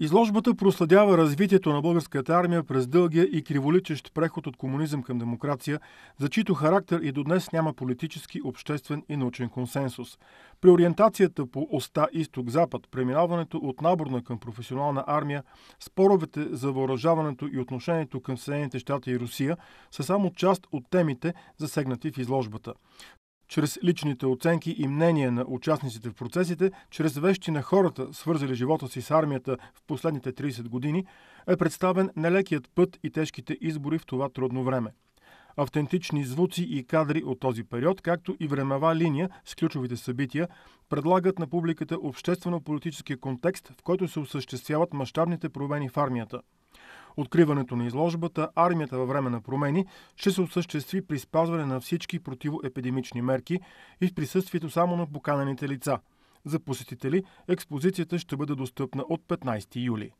Изложбата проследява развитието на българската армия през дългия и криволичещ преход от комунизъм към демокрация, за чийто характер и до днес няма политически, обществен и научен консенсус. При ориентацията по оста изток-запад, преминаването от наборна към професионална армия, споровете за въоръжаването и отношението към Съединените щати и Русия са само част от темите, засегнати в изложбата чрез личните оценки и мнения на участниците в процесите, чрез вещи на хората, свързали живота си с армията в последните 30 години, е представен нелекият път и тежките избори в това трудно време. Автентични звуци и кадри от този период, както и времева линия с ключовите събития, предлагат на публиката обществено-политически контекст, в който се осъществяват мащабните промени в армията – Откриването на изложбата Армията във време на промени ще се осъществи при спазване на всички противоепидемични мерки и в присъствието само на поканените лица. За посетители експозицията ще бъде достъпна от 15 юли.